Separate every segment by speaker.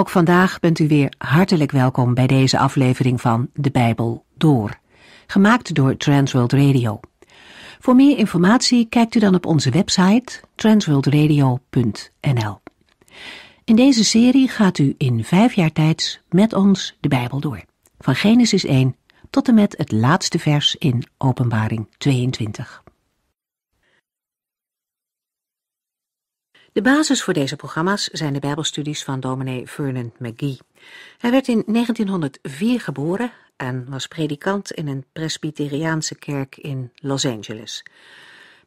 Speaker 1: Ook vandaag bent u weer hartelijk welkom bij deze aflevering van De Bijbel Door, gemaakt door Transworld Radio. Voor meer informatie kijkt u dan op onze website transworldradio.nl. In deze serie gaat u in vijf jaar tijd met ons de Bijbel door, van Genesis 1 tot en met het laatste vers in Openbaring 22. De basis voor deze programma's zijn de Bijbelstudies van dominee Vernon McGee. Hij werd in 1904 geboren en was predikant in een Presbyteriaanse kerk in Los Angeles.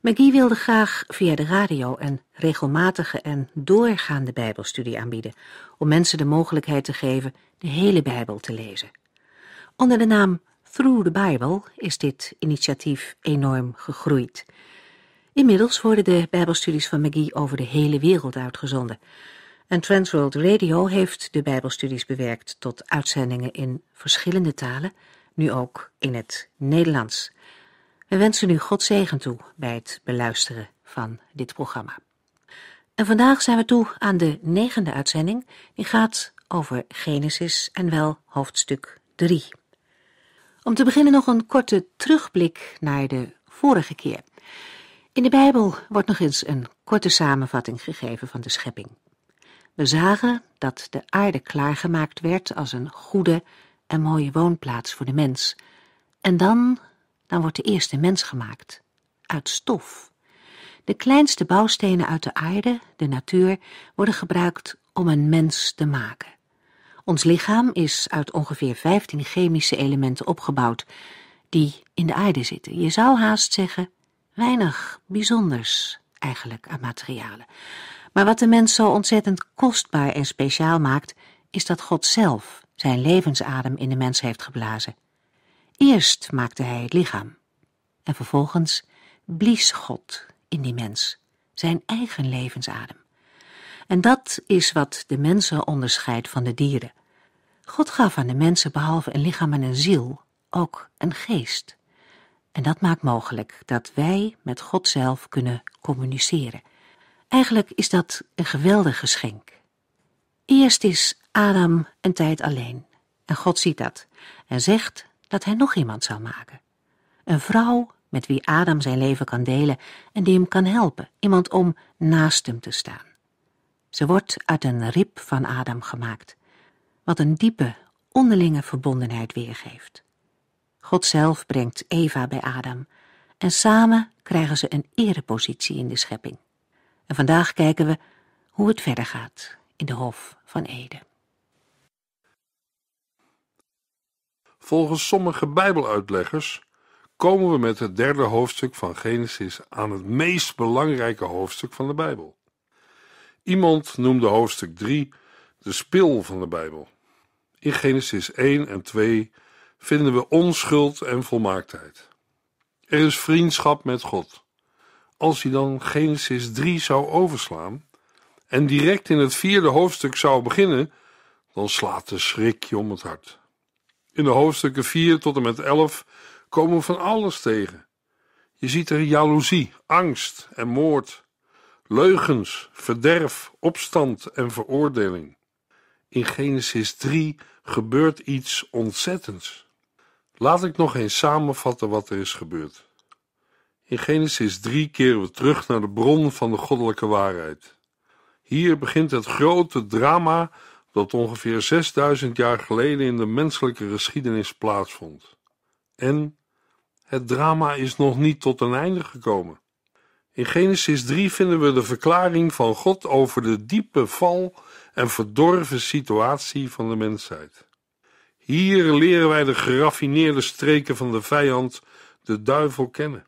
Speaker 1: McGee wilde graag via de radio een regelmatige en doorgaande Bijbelstudie aanbieden, om mensen de mogelijkheid te geven de hele Bijbel te lezen. Onder de naam Through the Bible is dit initiatief enorm gegroeid. Inmiddels worden de Bijbelstudies van McGee over de hele wereld uitgezonden. En Transworld Radio heeft de Bijbelstudies bewerkt tot uitzendingen in verschillende talen, nu ook in het Nederlands. We wensen u God zegen toe bij het beluisteren van dit programma. En vandaag zijn we toe aan de negende uitzending, die gaat over Genesis en wel hoofdstuk 3. Om te beginnen nog een korte terugblik naar de vorige keer. In de Bijbel wordt nog eens een korte samenvatting gegeven van de schepping. We zagen dat de aarde klaargemaakt werd als een goede en mooie woonplaats voor de mens. En dan, dan wordt de eerste mens gemaakt, uit stof. De kleinste bouwstenen uit de aarde, de natuur, worden gebruikt om een mens te maken. Ons lichaam is uit ongeveer 15 chemische elementen opgebouwd die in de aarde zitten. Je zou haast zeggen Weinig bijzonders eigenlijk aan materialen. Maar wat de mens zo ontzettend kostbaar en speciaal maakt, is dat God zelf zijn levensadem in de mens heeft geblazen. Eerst maakte hij het lichaam en vervolgens blies God in die mens zijn eigen levensadem. En dat is wat de mensen onderscheidt van de dieren. God gaf aan de mensen behalve een lichaam en een ziel ook een geest. En dat maakt mogelijk dat wij met God zelf kunnen communiceren. Eigenlijk is dat een geweldig geschenk. Eerst is Adam een tijd alleen. En God ziet dat en zegt dat hij nog iemand zal maken. Een vrouw met wie Adam zijn leven kan delen en die hem kan helpen, iemand om naast hem te staan. Ze wordt uit een rib van Adam gemaakt, wat een diepe, onderlinge verbondenheid weergeeft. God zelf brengt Eva bij Adam en samen krijgen ze een erepositie in de schepping. En vandaag kijken we hoe het verder gaat in de Hof van Eden.
Speaker 2: Volgens sommige Bijbeluitleggers komen we met het derde hoofdstuk van Genesis aan het meest belangrijke hoofdstuk van de Bijbel. Iemand noemde hoofdstuk 3 de spil van de Bijbel. In Genesis 1 en 2 vinden we onschuld en volmaaktheid. Er is vriendschap met God. Als hij dan Genesis 3 zou overslaan en direct in het vierde hoofdstuk zou beginnen, dan slaat de schrik je om het hart. In de hoofdstukken 4 tot en met 11 komen we van alles tegen. Je ziet er jaloezie, angst en moord, leugens, verderf, opstand en veroordeling. In Genesis 3 gebeurt iets ontzettends. Laat ik nog eens samenvatten wat er is gebeurd. In Genesis 3 keren we terug naar de bron van de goddelijke waarheid. Hier begint het grote drama dat ongeveer 6000 jaar geleden in de menselijke geschiedenis plaatsvond. En het drama is nog niet tot een einde gekomen. In Genesis 3 vinden we de verklaring van God over de diepe val en verdorven situatie van de mensheid. Hier leren wij de geraffineerde streken van de vijand, de duivel, kennen.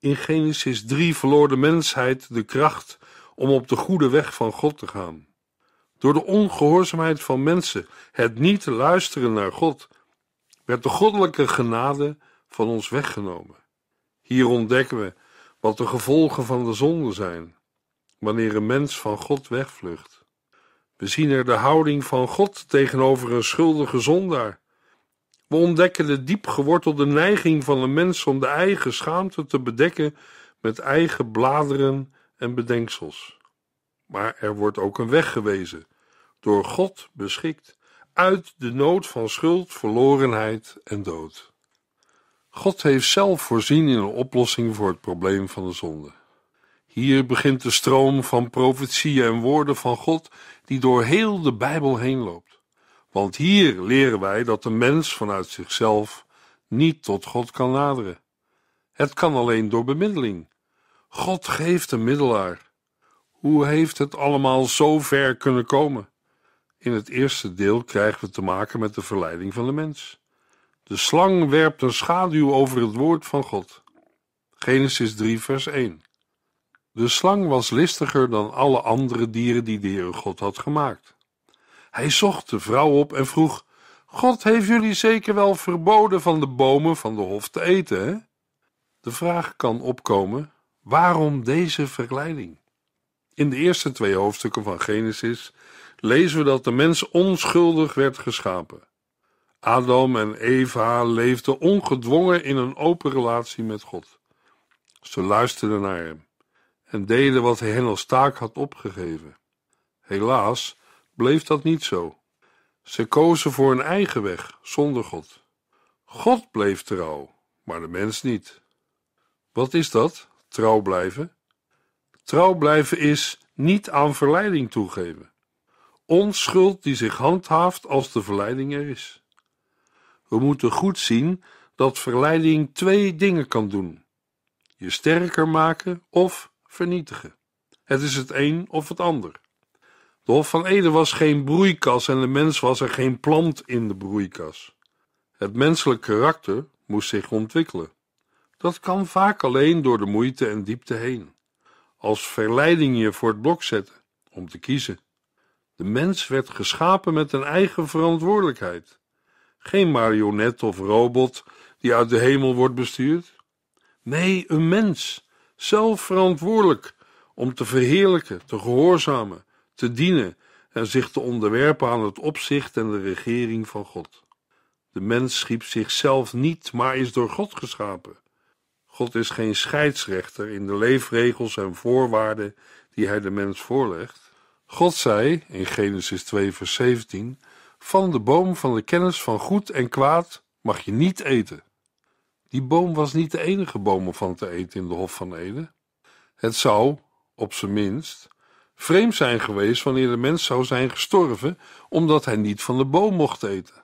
Speaker 2: In Genesis 3 verloor de mensheid de kracht om op de goede weg van God te gaan. Door de ongehoorzaamheid van mensen, het niet luisteren naar God, werd de goddelijke genade van ons weggenomen. Hier ontdekken we wat de gevolgen van de zonde zijn, wanneer een mens van God wegvlucht. We zien er de houding van God tegenover een schuldige zondaar. We ontdekken de diep gewortelde neiging van een mens om de eigen schaamte te bedekken met eigen bladeren en bedenksels. Maar er wordt ook een weg gewezen, door God beschikt, uit de nood van schuld, verlorenheid en dood. God heeft zelf voorzien in een oplossing voor het probleem van de zonde. Hier begint de stroom van profetieën en woorden van God die door heel de Bijbel heen loopt. Want hier leren wij dat de mens vanuit zichzelf niet tot God kan naderen. Het kan alleen door bemiddeling. God geeft een middelaar. Hoe heeft het allemaal zo ver kunnen komen? In het eerste deel krijgen we te maken met de verleiding van de mens. De slang werpt een schaduw over het woord van God. Genesis 3, vers 1. De slang was listiger dan alle andere dieren die de Heer God had gemaakt. Hij zocht de vrouw op en vroeg: God heeft jullie zeker wel verboden van de bomen van de hof te eten, hè? De vraag kan opkomen: waarom deze verleiding? In de eerste twee hoofdstukken van Genesis lezen we dat de mens onschuldig werd geschapen. Adam en Eva leefden ongedwongen in een open relatie met God. Ze luisterden naar hem en deden wat hij hen als taak had opgegeven. Helaas bleef dat niet zo. Ze kozen voor hun eigen weg, zonder God. God bleef trouw, maar de mens niet. Wat is dat, trouw blijven? Trouw blijven is niet aan verleiding toegeven. Onschuld die zich handhaaft als de verleiding er is. We moeten goed zien dat verleiding twee dingen kan doen: je sterker maken of vernietigen. Het is het een of het ander. De Hof van Eden was geen broeikas en de mens was er geen plant in de broeikas. Het menselijk karakter moest zich ontwikkelen. Dat kan vaak alleen door de moeite en diepte heen. Als verleiding je voor het blok zetten, om te kiezen. De mens werd geschapen met een eigen verantwoordelijkheid. Geen marionet of robot die uit de hemel wordt bestuurd. Nee, een mens zelf verantwoordelijk om te verheerlijken, te gehoorzamen, te dienen en zich te onderwerpen aan het opzicht en de regering van God. De mens schiep zichzelf niet, maar is door God geschapen. God is geen scheidsrechter in de leefregels en voorwaarden die hij de mens voorlegt. God zei in Genesis 2, vers 17: Van de boom van de kennis van goed en kwaad mag je niet eten. Die boom was niet de enige boom om van te eten in de Hof van Eden. Het zou, op zijn minst, vreemd zijn geweest wanneer de mens zou zijn gestorven omdat hij niet van de boom mocht eten.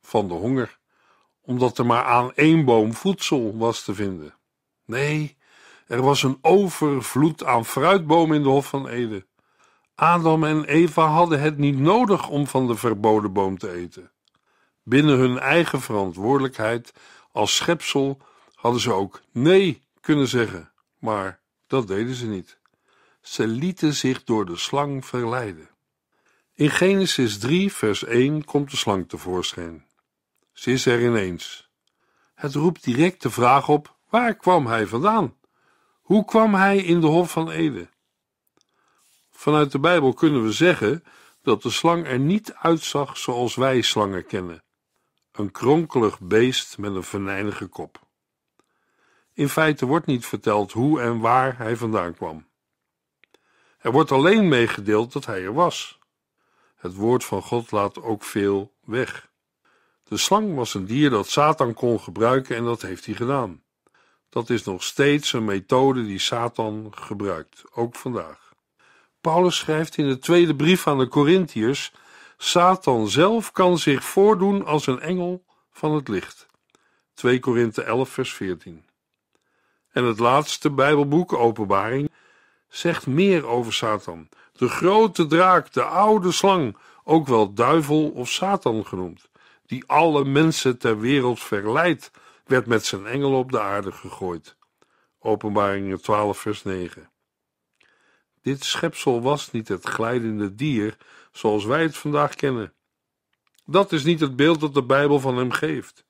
Speaker 2: Van de honger, omdat er maar aan één boom voedsel was te vinden. Nee, er was een overvloed aan fruitbomen in de Hof van Eden. Adam en Eva hadden het niet nodig om van de verboden boom te eten. Binnen hun eigen verantwoordelijkheid als schepsel hadden ze ook nee kunnen zeggen, maar dat deden ze niet. Ze lieten zich door de slang verleiden. In Genesis 3, vers 1 komt de slang tevoorschijn. Ze is er ineens. Het roept direct de vraag op: waar kwam hij vandaan? Hoe kwam hij in de Hof van Eden? Vanuit de Bijbel kunnen we zeggen dat de slang er niet uitzag zoals wij slangen kennen een kronkelig beest met een venijnige kop. In feite wordt niet verteld hoe en waar hij vandaan kwam. Er wordt alleen meegedeeld dat hij er was. Het woord van God laat ook veel weg. De slang was een dier dat Satan kon gebruiken en dat heeft hij gedaan. Dat is nog steeds een methode die Satan gebruikt, ook vandaag. Paulus schrijft in de tweede brief aan de Corinthiërs Satan zelf kan zich voordoen als een engel van het licht. 2 Korinthe 11, vers 14. En het laatste Bijbelboek, Openbaring, zegt meer over Satan. De grote draak, de oude slang, ook wel duivel of Satan genoemd, die alle mensen ter wereld verleidt, werd met zijn engelen op de aarde gegooid. Openbaring 12, vers 9. Dit schepsel was niet het glijdende dier zoals wij het vandaag kennen. Dat is niet het beeld dat de Bijbel van hem geeft.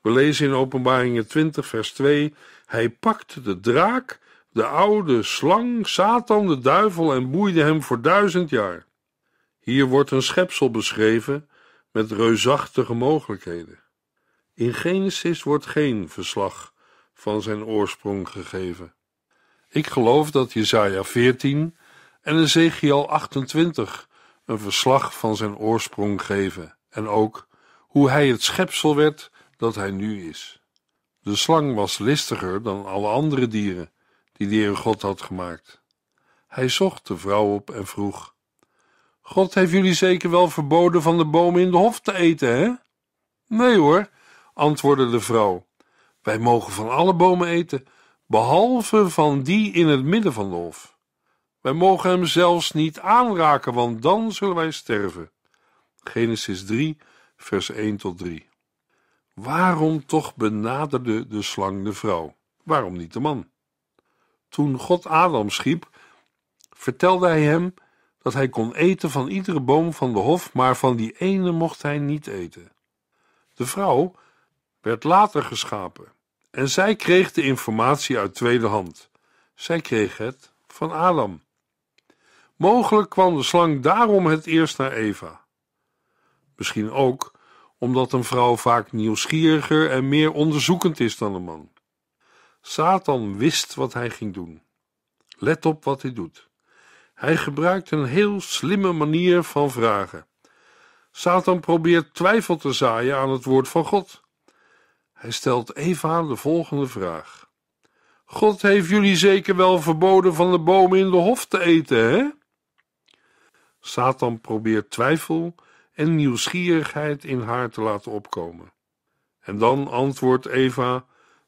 Speaker 2: We lezen in Openbaringen 20, vers 2: Hij pakte de draak, de oude slang, Satan, de duivel en boeide hem voor duizend jaar. Hier wordt een schepsel beschreven met reusachtige mogelijkheden. In Genesis wordt geen verslag van zijn oorsprong gegeven. Ik geloof dat Jesaja 14 en Ezekiel 28 een verslag van zijn oorsprong geven en ook hoe hij het schepsel werd dat hij nu is. De slang was listiger dan alle andere dieren die de Heere God had gemaakt. Hij zocht de vrouw op en vroeg: God heeft jullie zeker wel verboden van de bomen in de hof te eten, hè? Nee hoor, antwoordde de vrouw. Wij mogen van alle bomen eten, behalve van die in het midden van de hof. Wij mogen hem zelfs niet aanraken, want dan zullen wij sterven. Genesis 3, vers 1 tot 3. Waarom toch benaderde de slang de vrouw? Waarom niet de man? Toen God Adam schiep, vertelde hij hem dat hij kon eten van iedere boom van de hof, maar van die ene mocht hij niet eten. De vrouw werd later geschapen en zij kreeg de informatie uit tweede hand. Zij kreeg het van Adam. Mogelijk kwam de slang daarom het eerst naar Eva. Misschien ook omdat een vrouw vaak nieuwsgieriger en meer onderzoekend is dan een man. Satan wist wat hij ging doen. Let op wat hij doet. Hij gebruikt een heel slimme manier van vragen. Satan probeert twijfel te zaaien aan het woord van God. Hij stelt Eva de volgende vraag: God heeft jullie zeker wel verboden van de bomen in de hof te eten, hè? Satan probeert twijfel en nieuwsgierigheid in haar te laten opkomen. En dan antwoordt Eva: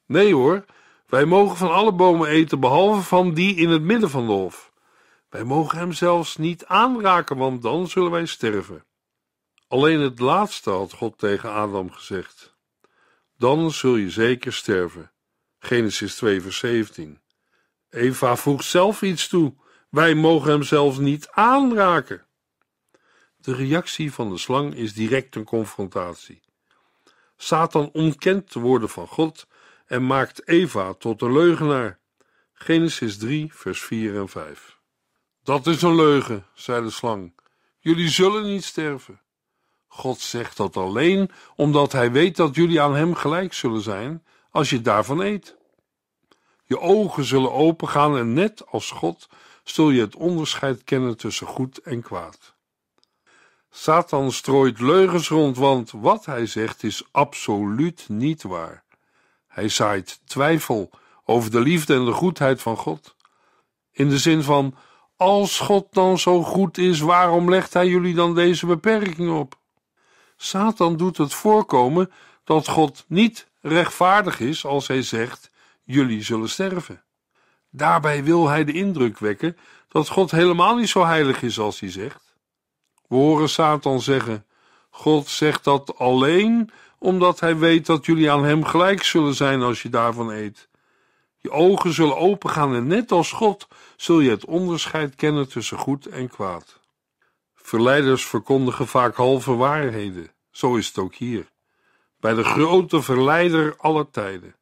Speaker 2: Nee hoor, wij mogen van alle bomen eten behalve van die in het midden van de hof. Wij mogen hem zelfs niet aanraken, want dan zullen wij sterven. Alleen het laatste had God tegen Adam gezegd. Dan zul je zeker sterven. Genesis 2, vers 17. Eva voegt zelf iets toe. Wij mogen hem zelfs niet aanraken. De reactie van de slang is direct een confrontatie. Satan ontkent de woorden van God en maakt Eva tot een leugenaar. Genesis 3, vers 4 en 5. Dat is een leugen, zei de slang. Jullie zullen niet sterven. God zegt dat alleen omdat hij weet dat jullie aan hem gelijk zullen zijn als je daarvan eet. Je ogen zullen opengaan en net als God zul je het onderscheid kennen tussen goed en kwaad. Satan strooit leugens rond, want wat hij zegt is absoluut niet waar. Hij zaait twijfel over de liefde en de goedheid van God. In de zin van: Als God dan zo goed is, waarom legt hij jullie dan deze beperking op? Satan doet het voorkomen dat God niet rechtvaardig is als hij zegt: Jullie zullen sterven. Daarbij wil hij de indruk wekken dat God helemaal niet zo heilig is als hij zegt. We horen Satan zeggen: God zegt dat alleen omdat hij weet dat jullie aan hem gelijk zullen zijn als je daarvan eet. Je ogen zullen opengaan en net als God zul je het onderscheid kennen tussen goed en kwaad. Verleiders verkondigen vaak halve waarheden, zo is het ook hier. Bij de grote verleider aller tijden.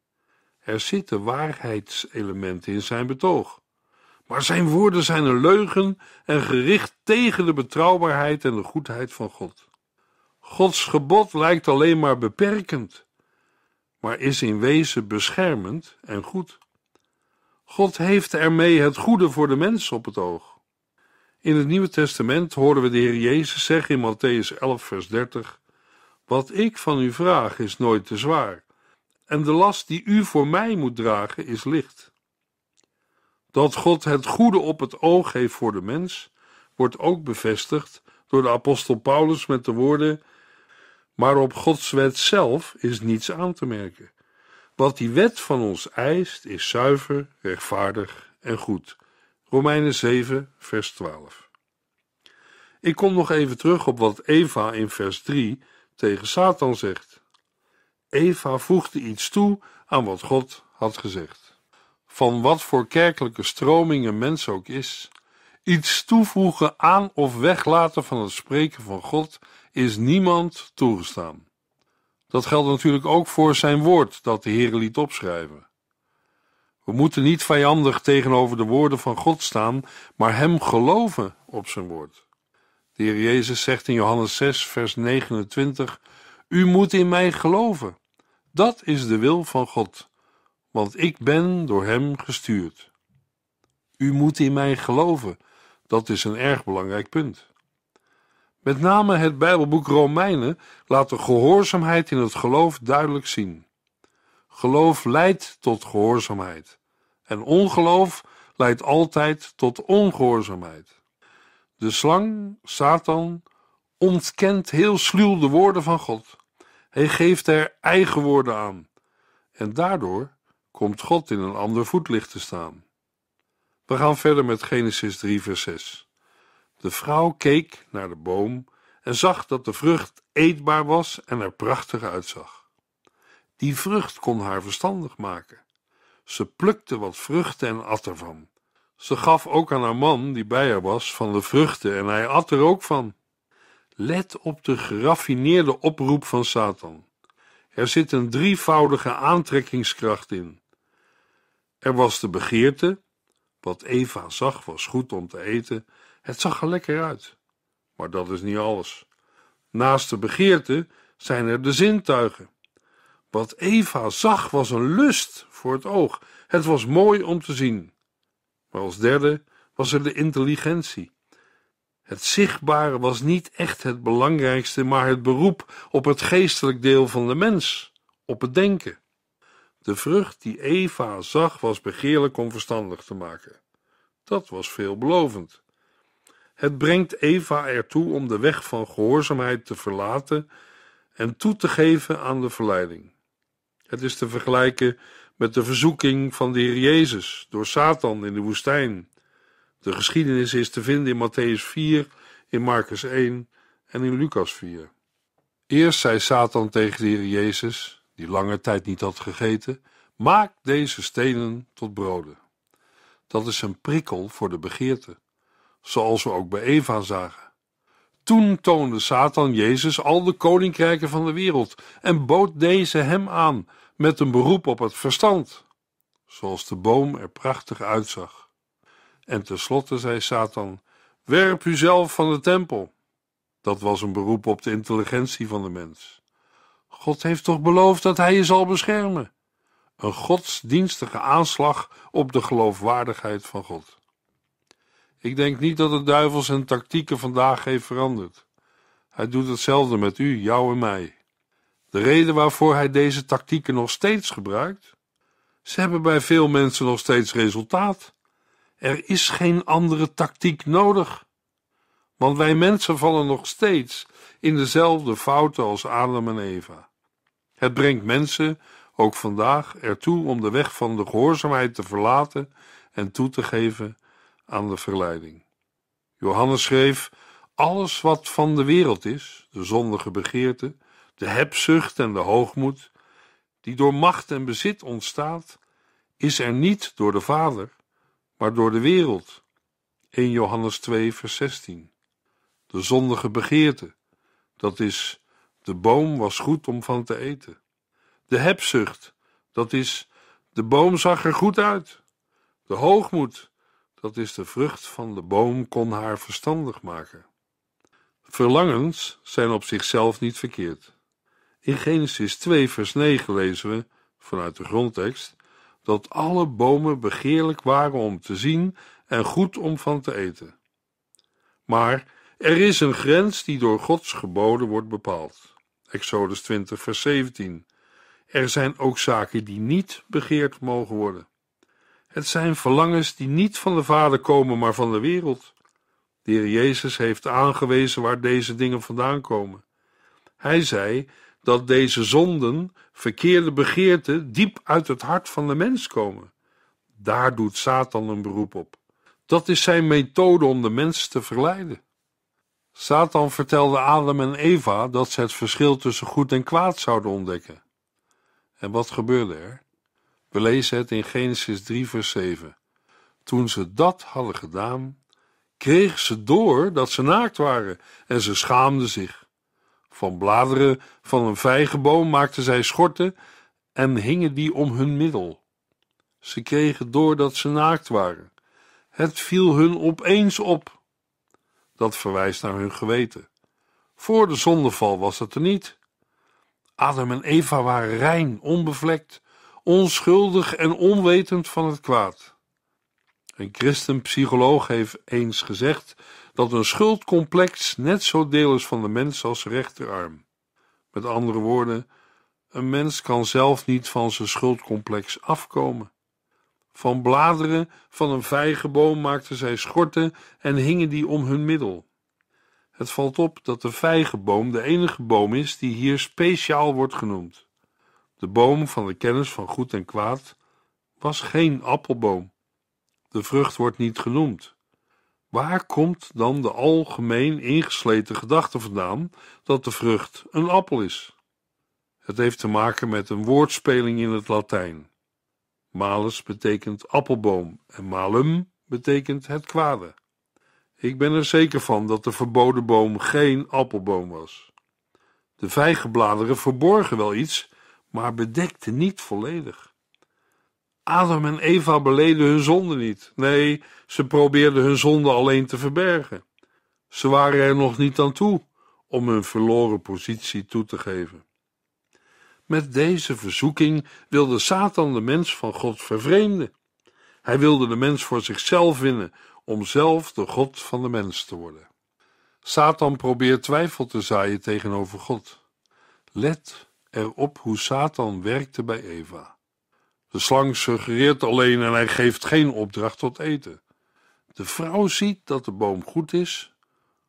Speaker 2: Er zitten waarheidselementen in zijn betoog. Maar zijn woorden zijn een leugen en gericht tegen de betrouwbaarheid en de goedheid van God. Gods gebod lijkt alleen maar beperkend, maar is in wezen beschermend en goed. God heeft ermee het goede voor de mens op het oog. In het Nieuwe Testament horen we de Heer Jezus zeggen in Matthäus 11, vers 30: Wat ik van u vraag is nooit te zwaar, en de last die u voor mij moet dragen is licht. Dat God het goede op het oog heeft voor de mens, wordt ook bevestigd door de apostel Paulus met de woorden: Maar op Gods wet zelf is niets aan te merken. Wat die wet van ons eist, is zuiver, rechtvaardig en goed. Romeinen 7, vers 12. Ik kom nog even terug op wat Eva in vers 3 tegen Satan zegt. Eva voegde iets toe aan wat God had gezegd van wat voor kerkelijke stroming een mens ook is. Iets toevoegen aan of weglaten van het spreken van God is niemand toegestaan. Dat geldt natuurlijk ook voor zijn woord dat de Heer liet opschrijven. We moeten niet vijandig tegenover de woorden van God staan, maar Hem geloven op zijn woord. De Heer Jezus zegt in Johannes 6, vers 29: U moet in mij geloven. Dat is de wil van God want ik ben door Hem gestuurd. U moet in mij geloven, dat is een erg belangrijk punt. Met name het Bijbelboek Romeinen laat de gehoorzaamheid in het geloof duidelijk zien. Geloof leidt tot gehoorzaamheid en ongeloof leidt altijd tot ongehoorzaamheid. De slang, Satan, ontkent heel sluw de woorden van God. Hij geeft er eigen woorden aan en daardoor komt God in een ander voetlicht te staan. We gaan verder met Genesis 3, vers 6. De vrouw keek naar de boom en zag dat de vrucht eetbaar was en er prachtig uitzag. Die vrucht kon haar verstandig maken. Ze plukte wat vruchten en at ervan. Ze gaf ook aan haar man, die bij haar was, van de vruchten en hij at er ook van. Let op de geraffineerde oproep van Satan. Er zit een drievoudige aantrekkingskracht in. Er was de begeerte. Wat Eva zag was goed om te eten. Het zag er lekker uit. Maar dat is niet alles. Naast de begeerte zijn er de zintuigen. Wat Eva zag was een lust voor het oog. Het was mooi om te zien. Maar als derde was er de intelligentie. Het zichtbare was niet echt het belangrijkste, maar het beroep op het geestelijk deel van de mens, op het denken. De vrucht die Eva zag was begeerlijk om verstandig te maken. Dat was veelbelovend. Het brengt Eva ertoe om de weg van gehoorzaamheid te verlaten en toe te geven aan de verleiding. Het is te vergelijken met de verzoeking van de Heer Jezus door Satan in de woestijn. De geschiedenis is te vinden in Matthäus 4, in Marcus 1 en in Lucas 4. Eerst zei Satan tegen de Heer Jezus: die lange tijd niet had gegeten, maak deze stenen tot broden. Dat is een prikkel voor de begeerte, zoals we ook bij Eva zagen. Toen toonde Satan Jezus al de koninkrijken van de wereld en bood deze hem aan met een beroep op het verstand, zoals de boom er prachtig uitzag. En tenslotte zei Satan: Werp u zelf van de tempel. Dat was een beroep op de intelligentie van de mens. God heeft toch beloofd dat hij je zal beschermen? Een godsdienstige aanslag op de geloofwaardigheid van God. Ik denk niet dat de duivel zijn tactieken vandaag heeft veranderd. Hij doet hetzelfde met u, jou en mij. De reden waarvoor hij deze tactieken nog steeds gebruikt? Ze hebben bij veel mensen nog steeds resultaat. Er is geen andere tactiek nodig. Want wij mensen vallen nog steeds in dezelfde fouten als Adam en Eva. Het brengt mensen, ook vandaag, ertoe om de weg van de gehoorzaamheid te verlaten en toe te geven aan de verleiding. Johannes schreef: Alles wat van de wereld is, de zondige begeerte, de hebzucht en de hoogmoed, die door macht en bezit ontstaat, is er niet door de Vader, maar door de wereld. 1 Johannes 2, vers 16. De zondige begeerte, dat is, de boom was goed om van te eten. De hebzucht, dat is, de boom zag er goed uit. De hoogmoed, dat is de vrucht van de boom kon haar verstandig maken. Verlangens zijn op zichzelf niet verkeerd. In Genesis 2, vers 9 lezen we, vanuit de grondtekst, dat alle bomen begeerlijk waren om te zien en goed om van te eten. Maar er is een grens die door Gods geboden wordt bepaald. Exodus 20, vers 17. Er zijn ook zaken die niet begeerd mogen worden. Het zijn verlangens die niet van de Vader komen, maar van de wereld. De Heer Jezus heeft aangewezen waar deze dingen vandaan komen. Hij zei dat deze zonden, verkeerde begeerten, diep uit het hart van de mens komen. Daar doet Satan een beroep op. Dat is zijn methode om de mens te verleiden. Satan vertelde Adam en Eva dat ze het verschil tussen goed en kwaad zouden ontdekken. En wat gebeurde er? We lezen het in Genesis 3, vers 7. Toen ze dat hadden gedaan, kregen ze door dat ze naakt waren en ze schaamden zich. Van bladeren van een vijgenboom maakten zij schorten en hingen die om hun middel. Ze kregen door dat ze naakt waren. Het viel hun opeens op dat verwijst naar hun geweten. Voor de zondeval was dat er niet. Adam en Eva waren rein, onbevlekt, onschuldig en onwetend van het kwaad. Een christenpsycholoog heeft eens gezegd dat een schuldcomplex net zo deel is van de mens als rechterarm. Met andere woorden, een mens kan zelf niet van zijn schuldcomplex afkomen. Van bladeren van een vijgenboom maakten zij schorten en hingen die om hun middel. Het valt op dat de vijgenboom de enige boom is die hier speciaal wordt genoemd. De boom van de kennis van goed en kwaad was geen appelboom. De vrucht wordt niet genoemd. Waar komt dan de algemeen ingesleten gedachte vandaan dat de vrucht een appel is? Het heeft te maken met een woordspeling in het Latijn. Malus betekent appelboom en malum betekent het kwade. Ik ben er zeker van dat de verboden boom geen appelboom was. De vijgenbladeren verborgen wel iets, maar bedekten niet volledig. Adam en Eva beleden hun zonde niet. Nee, ze probeerden hun zonde alleen te verbergen. Ze waren er nog niet aan toe om hun verloren positie toe te geven. Met deze verzoeking wilde Satan de mens van God vervreemden. Hij wilde de mens voor zichzelf winnen, om zelf de God van de mens te worden. Satan probeert twijfel te zaaien tegenover God. Let erop hoe Satan werkte bij Eva. De slang suggereert alleen en hij geeft geen opdracht tot eten. De vrouw ziet dat de boom goed is,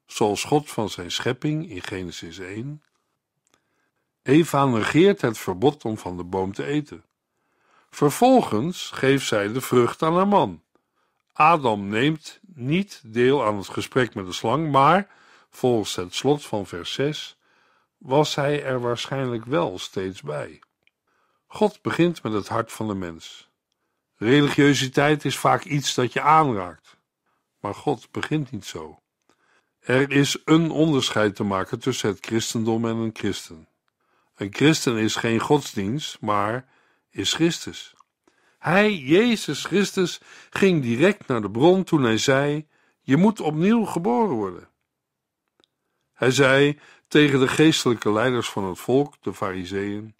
Speaker 2: zoals God van zijn schepping in Genesis 1 Eva negeert het verbod om van de boom te eten. Vervolgens geeft zij de vrucht aan haar man. Adam neemt niet deel aan het gesprek met de slang, maar volgens het slot van vers 6 was hij er waarschijnlijk wel steeds bij. God begint met het hart van de mens. Religiositeit is vaak iets dat je aanraakt, maar God begint niet zo. Er is een onderscheid te maken tussen het christendom en een christen. Een christen is geen godsdienst, maar is Christus. Hij, Jezus Christus, ging direct naar de bron toen hij zei: Je moet opnieuw geboren worden. Hij zei tegen de geestelijke leiders van het volk, de Fariseeën: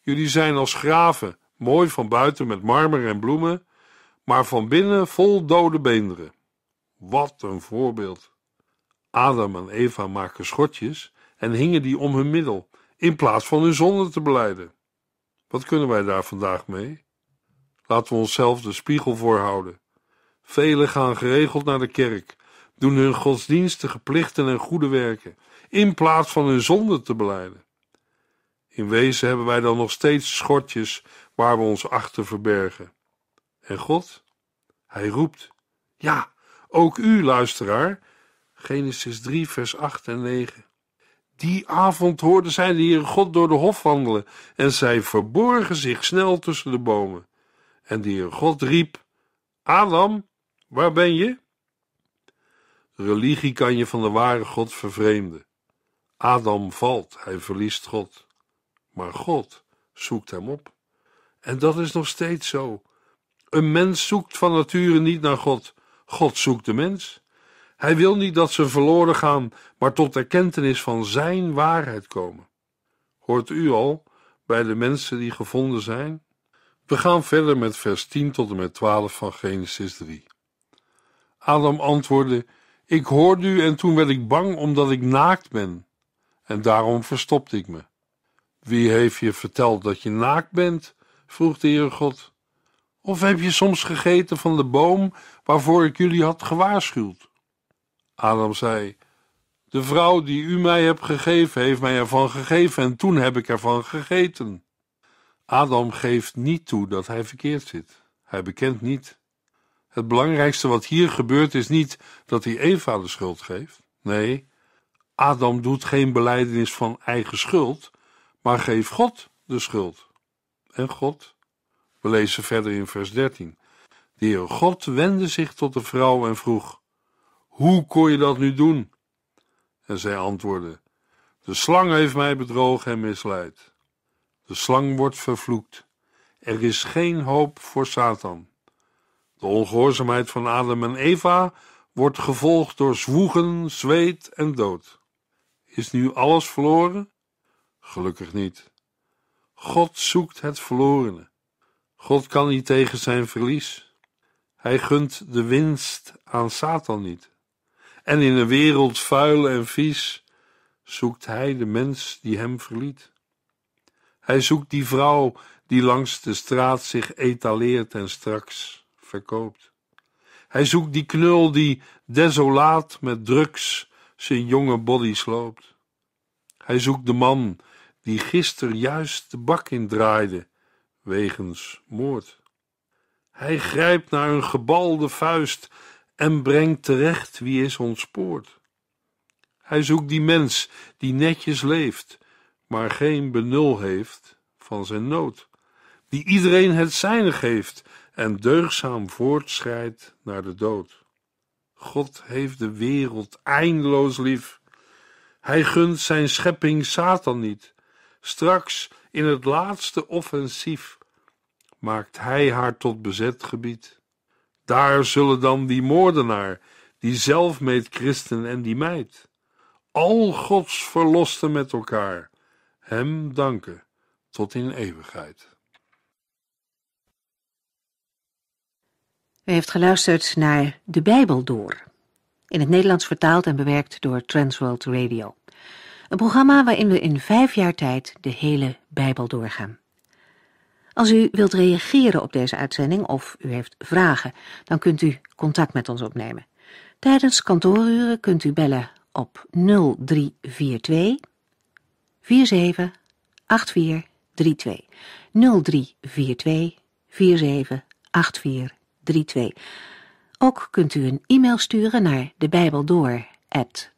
Speaker 2: Jullie zijn als graven, mooi van buiten met marmer en bloemen, maar van binnen vol dode beenderen. Wat een voorbeeld! Adam en Eva maken schotjes en hingen die om hun middel, in plaats van hun zonde te beleiden. Wat kunnen wij daar vandaag mee? Laten we onszelf de spiegel voorhouden. Velen gaan geregeld naar de kerk, doen hun godsdienstige plichten en goede werken, in plaats van hun zonde te beleiden. In wezen hebben wij dan nog steeds schortjes waar we ons achter verbergen. En God? Hij roept: Ja, ook u, luisteraar. Genesis 3, vers 8 en 9. Die avond hoorden zij de Heere God door de hof wandelen, en zij verborgen zich snel tussen de bomen. En de Heere God riep: Adam, waar ben je? Religie kan je van de ware God vervreemden. Adam valt, hij verliest God. Maar God zoekt hem op. En dat is nog steeds zo. Een mens zoekt van nature niet naar God, God zoekt de mens. Hij wil niet dat ze verloren gaan, maar tot erkentenis van Zijn waarheid komen. Hoort u al bij de mensen die gevonden zijn? We gaan verder met vers 10 tot en met 12 van Genesis 3. Adam antwoordde: Ik hoorde u en toen werd ik bang omdat ik naakt ben. En daarom verstopte ik me. Wie heeft je verteld dat je naakt bent? vroeg de Heer God. Of heb je soms gegeten van de boom waarvoor ik jullie had gewaarschuwd? Adam zei, de vrouw die u mij hebt gegeven, heeft mij ervan gegeven en toen heb ik ervan gegeten. Adam geeft niet toe dat hij verkeerd zit. Hij bekent niet. Het belangrijkste wat hier gebeurt is niet dat hij Eva de schuld geeft. Nee, Adam doet geen beleidenis van eigen schuld, maar geeft God de schuld. En God, we lezen verder in vers 13. De Heer God wendde zich tot de vrouw en vroeg: hoe kon je dat nu doen? En zij antwoordde: De slang heeft mij bedrogen en misleid. De slang wordt vervloekt. Er is geen hoop voor Satan. De ongehoorzaamheid van Adam en Eva wordt gevolgd door zwoegen, zweet en dood. Is nu alles verloren? Gelukkig niet. God zoekt het verlorene. God kan niet tegen zijn verlies. Hij gunt de winst aan Satan niet en in een wereld vuil en vies zoekt hij de mens die hem verliet. Hij zoekt die vrouw die langs de straat zich etaleert en straks verkoopt. Hij zoekt die knul die desolaat met drugs zijn jonge body sloopt. Hij zoekt de man die gister juist de bak in draaide, wegens moord. Hij grijpt naar een gebalde vuist en brengt terecht wie is ontspoord. Hij zoekt die mens die netjes leeft, maar geen benul heeft van zijn nood, die iedereen het zijne geeft en deugzaam voortschrijdt naar de dood. God heeft de wereld eindeloos lief. Hij gunt zijn schepping Satan niet. Straks in het laatste offensief maakt hij haar tot bezet gebied. Daar zullen dan die moordenaar, die Christen en die meid, al Gods verlosten met elkaar, hem danken tot in eeuwigheid.
Speaker 1: U heeft geluisterd naar De Bijbel Door, in het Nederlands vertaald en bewerkt door Transworld Radio. Een programma waarin we in vijf jaar tijd de hele Bijbel doorgaan. Als u wilt reageren op deze uitzending of u heeft vragen, dan kunt u contact met ons opnemen. Tijdens kantooruren kunt u bellen op 0342 478432. 0342 478432. Ook kunt u een e-mail sturen naar de Bijbeldoor at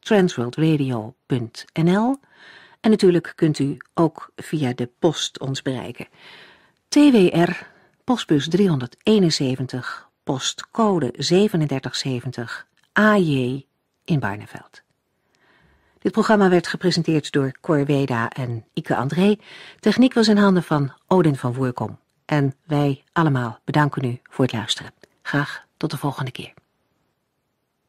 Speaker 1: en natuurlijk kunt u ook via de post ons bereiken. TWR, postbus 371, postcode 3770, AJ in Barneveld. Dit programma werd gepresenteerd door Cor Weda en Ike André. Techniek was in handen van Odin van Voerkom. En wij allemaal bedanken u voor het luisteren. Graag tot de volgende keer.